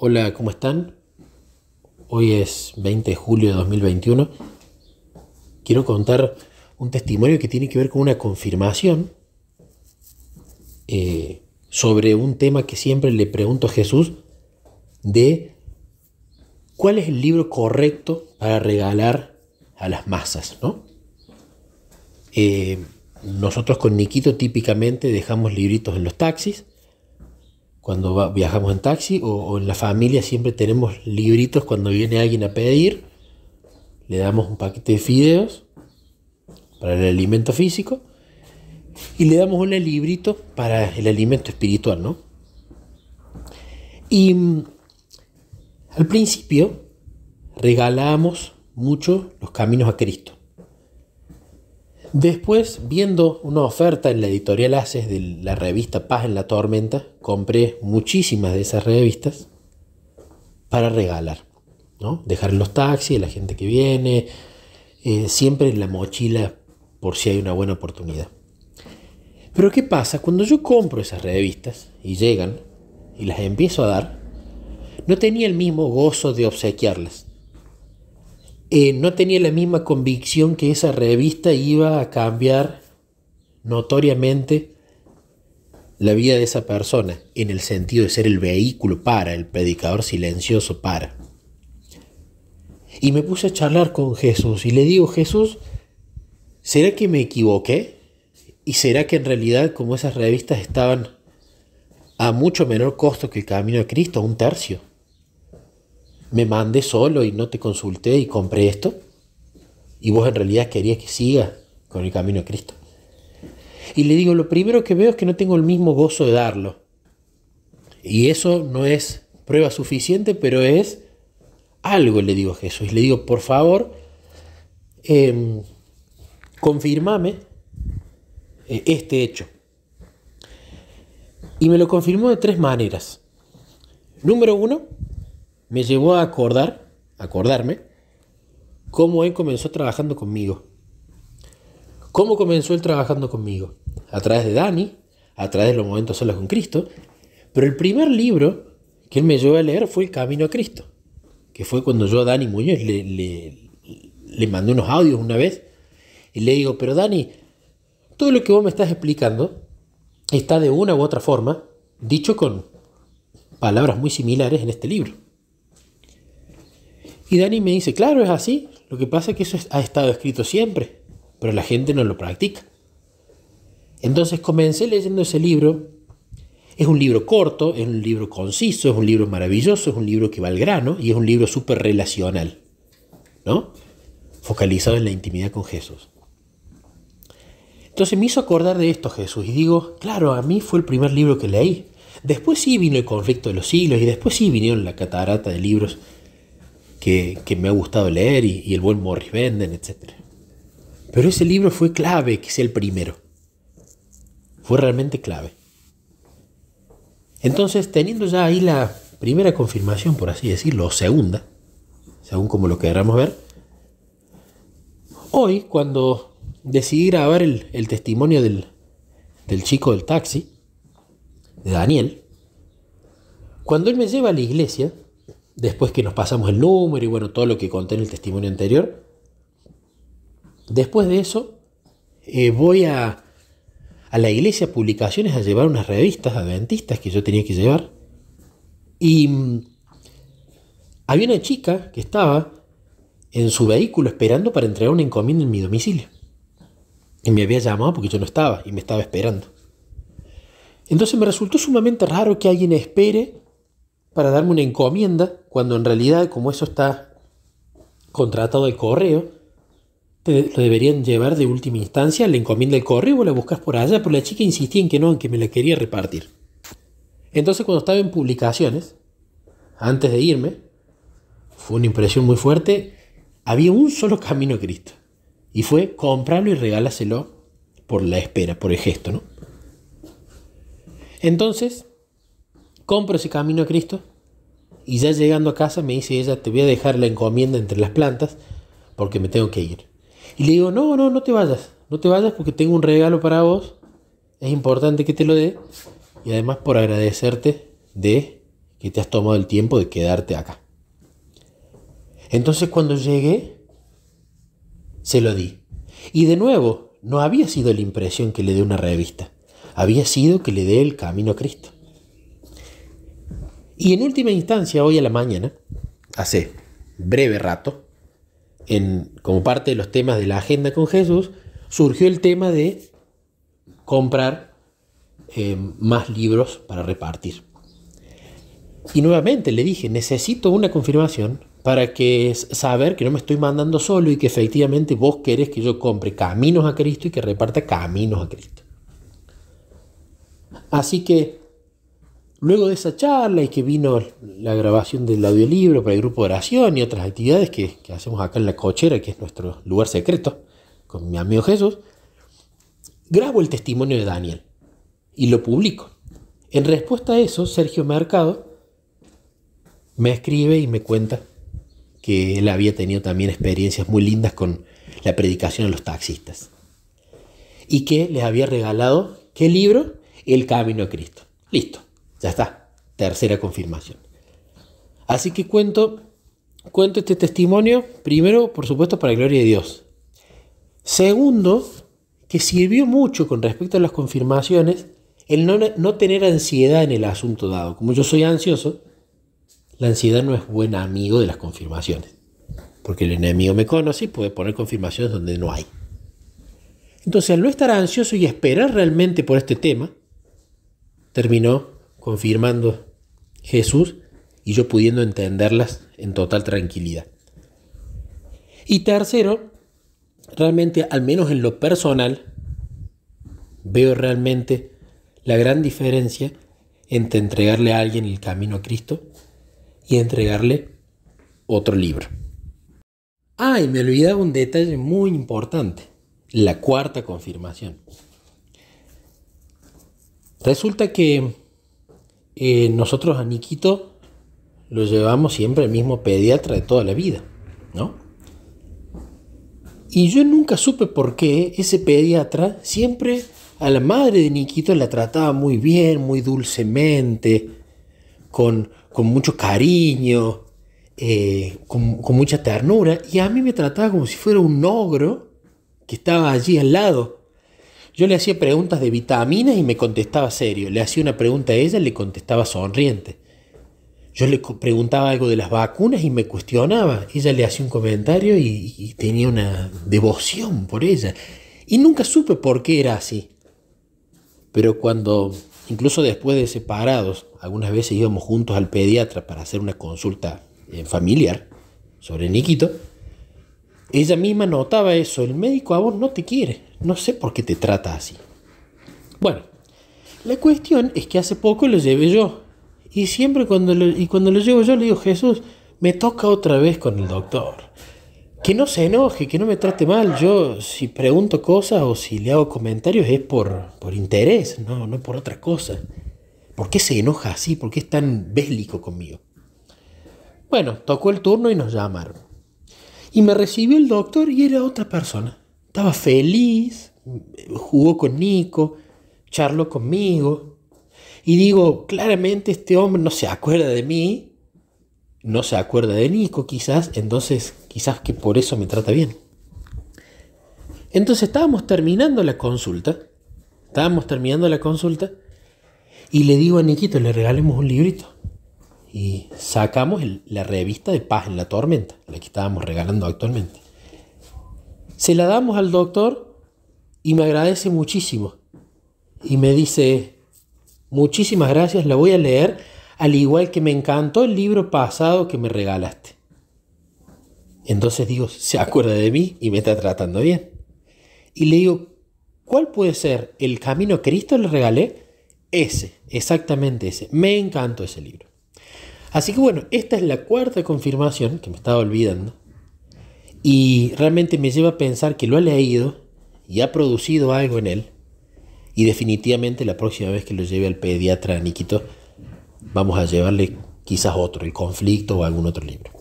Hola, ¿cómo están? Hoy es 20 de julio de 2021. Quiero contar un testimonio que tiene que ver con una confirmación eh, sobre un tema que siempre le pregunto a Jesús de cuál es el libro correcto para regalar a las masas, ¿no? Eh, nosotros con Nikito típicamente dejamos libritos en los taxis cuando viajamos en taxi o, en la familia siempre tenemos libritos cuando viene alguien a pedir. Le damos un paquete de fideos para el alimento físico y le damos un librito para el alimento espiritual, ¿no? Y mm, al principio regalamos mucho los caminos a Cristo. Después, viendo una oferta en la editorial Haces de la revista Paz en la Tormenta, compré muchísimas de esas revistas para regalar. ¿no? Dejar en los taxis, la gente que viene, eh, siempre en la mochila por si hay una buena oportunidad. Pero ¿qué pasa? Cuando yo compro esas revistas y llegan y las empiezo a dar, no tenía el mismo gozo de obsequiarlas. Eh, no tenía la misma convicción que esa revista iba a cambiar notoriamente la vida de esa persona, en el sentido de ser el vehículo para, el predicador silencioso para. Y me puse a charlar con Jesús y le digo, Jesús, ¿será que me equivoqué? ¿Y será que en realidad como esas revistas estaban a mucho menor costo que el camino de Cristo, un tercio? me mandé solo y no te consulté y compré esto? Y vos en realidad querías que siga con el camino de Cristo. Y le digo, lo primero que veo es que no tengo el mismo gozo de darlo. Y eso no es prueba suficiente, pero es algo, le digo a Jesús. Le digo, por favor, em, confirmame eh, este hecho. Y me lo confirmó de tres maneras. Número uno, me llevó a acordar, acordarme, cómo él comenzó trabajando conmigo. ¿Cómo comenzó él trabajando conmigo? A través de Dani, a través de los momentos solos con Cristo, pero el primer libro que él me llevó a leer fue El Camino a Cristo, que fue cuando yo a Dani Muñoz le, le mandé unos audios una vez y le digo, pero Dani, todo lo que vos me estás explicando está de una u otra forma dicho con palabras muy similares en este libro. Y Dani me dice, claro, es así. Lo que pasa es que eso ha estado escrito siempre, pero la gente no lo practica. Entonces comencé leyendo ese libro. Es un libro corto, es un libro conciso, es un libro maravilloso, es un libro que va al grano y es un libro súper relacional, ¿no? Focalizado en la intimidad con Jesús. Entonces me hizo acordar de esto Jesús y digo, claro, a mí fue el primer libro que leí. Después sí vino el conflicto de los siglos y después sí vinieron la catarata de libros que, me ha gustado leer y, el buen Morris Benden, etc. Pero ese libro fue clave que sea el primero. Fue realmente clave. Entonces, teniendo ya ahí la primera confirmación, por así decirlo, o segunda, según como lo queramos ver, hoy cuando decidí grabar el, el testimonio del, del chico del taxi, de Daniel, cuando él me lleva a la iglesia, Después que nos pasamos el número y bueno, todo lo que conté en el testimonio anterior. Después de eso, eh, voy a, a la iglesia publicaciones a llevar unas revistas adventistas que yo tenía que llevar. Y mm, había una chica que estaba en su vehículo esperando para entregar una encomienda en mi domicilio. Y me había llamado porque yo no estaba y me estaba esperando. Entonces me resultó sumamente raro que alguien espere para darme una encomienda, cuando en realidad como eso está contratado de correo, te lo deberían llevar de última instancia, la encomienda del correo o la buscas por allá, pero la chica insistía en que no, en que me la quería repartir. Entonces cuando estaba en publicaciones, antes de irme, fue una impresión muy fuerte, había un solo camino a Cristo. Y fue comprarlo y regálaselo por la espera, por el gesto, ¿no? Entonces, compro ese camino a Cristo y ya llegando a casa me dice ella, te voy a dejar la encomienda entre las plantas porque me tengo que ir. Y le digo, no, no, no te vayas, no te vayas porque tengo un regalo para vos, es importante que te lo dé y además por agradecerte de que te has tomado el tiempo de quedarte acá. Entonces cuando llegué, se lo di. Y de nuevo, no había sido la impresión que le dé una revista, había sido que le dé el camino a Cristo. Y en última instancia, hoy a la mañana, hace breve rato, en, como parte de los temas de la agenda con Jesús, surgió el tema de comprar eh, más libros para repartir. Y nuevamente le dije, necesito una confirmación para que saber que no me estoy mandando solo y que efectivamente vos querés que yo compre caminos a Cristo y que reparta caminos a Cristo. Así que Luego de esa charla y que vino la grabación del audiolibro para el grupo de oración y otras actividades que, hacemos acá en la cochera, que es nuestro lugar secreto, con mi amigo Jesús, grabo el testimonio de Daniel y lo publico. En respuesta a eso, Sergio Mercado me escribe y me cuenta que él había tenido también experiencias muy lindas con la predicación a los taxistas y que les había regalado, ¿qué libro? El Camino a Cristo. Listo. Ya está, tercera confirmación. Así que cuento, cuento este testimonio, primero, por supuesto, para la gloria de Dios. Segundo, que sirvió mucho con respecto a las confirmaciones el no, no, tener ansiedad en el asunto dado. Como yo soy ansioso, la ansiedad no es buen amigo de las confirmaciones. Porque el enemigo me conoce y puede poner confirmaciones donde no hay. Entonces, al no estar ansioso y esperar realmente por este tema, terminó confirmando Jesús y yo pudiendo entenderlas en total tranquilidad. Y tercero, realmente, al menos en lo personal, veo realmente la gran diferencia entre entregarle a alguien el camino a Cristo y entregarle otro libro. ay me olvidaba un detalle muy importante, la cuarta confirmación. Resulta que eh, nosotros a Niquito lo llevamos siempre al mismo pediatra de toda la vida, ¿no? Y yo nunca supe por qué ese pediatra siempre a la madre de Niquito la trataba muy bien, muy dulcemente, con, mucho cariño, eh, con, con, mucha ternura, y a mí me trataba como si fuera un ogro que estaba allí al lado. Yo le hacía preguntas de vitaminas y me contestaba serio. Le hacía una pregunta a ella y le contestaba sonriente. Yo le preguntaba algo de las vacunas y me cuestionaba. Ella le hacía un comentario y, tenía una devoción por ella. Y nunca supe por qué era así. Pero cuando, incluso después de separados, algunas veces íbamos juntos al pediatra para hacer una consulta eh, familiar sobre Nikito, ella misma notaba eso, el médico a vos no te quiere, no sé por qué te trata así. Bueno, la cuestión es que hace poco lo llevé yo, y siempre cuando lo, y cuando llevo yo le digo, Jesús, me toca otra vez con el doctor. Que no se enoje, que no me trate mal. Yo si pregunto cosas o si le hago comentarios es por, por interés, no, no por otra cosa. ¿Por qué se enoja así? ¿Por qué es tan bélico conmigo? Bueno, tocó el turno y nos llamaron. Y me recibió el doctor y era otra persona. Estaba feliz, jugó con Nico, charló conmigo. Y digo, claramente este hombre no se acuerda de mí, no se acuerda de Nico quizás, entonces quizás que por eso me trata bien. Entonces estábamos terminando la consulta, estábamos terminando la consulta y le digo a Niquito, le regalemos un librito y sacamos la revista de Paz en la Tormenta, la que estábamos regalando actualmente. Se la damos al doctor y me agradece muchísimo. Y me dice, muchísimas gracias, la voy a leer, al igual que me encantó el libro pasado que me regalaste. Entonces digo, se acuerda de mí y me está tratando bien. Y le digo, ¿cuál puede ser el camino que Cristo? Le regalé ese, exactamente ese. Me encantó ese libro. Así que bueno, esta es la cuarta confirmación que me estaba olvidando. Y realmente me lleva a pensar que lo ha leído y ha producido algo en él. Y definitivamente la próxima vez que lo lleve al pediatra Nikito, vamos a llevarle quizás otro, el conflicto o algún otro libro.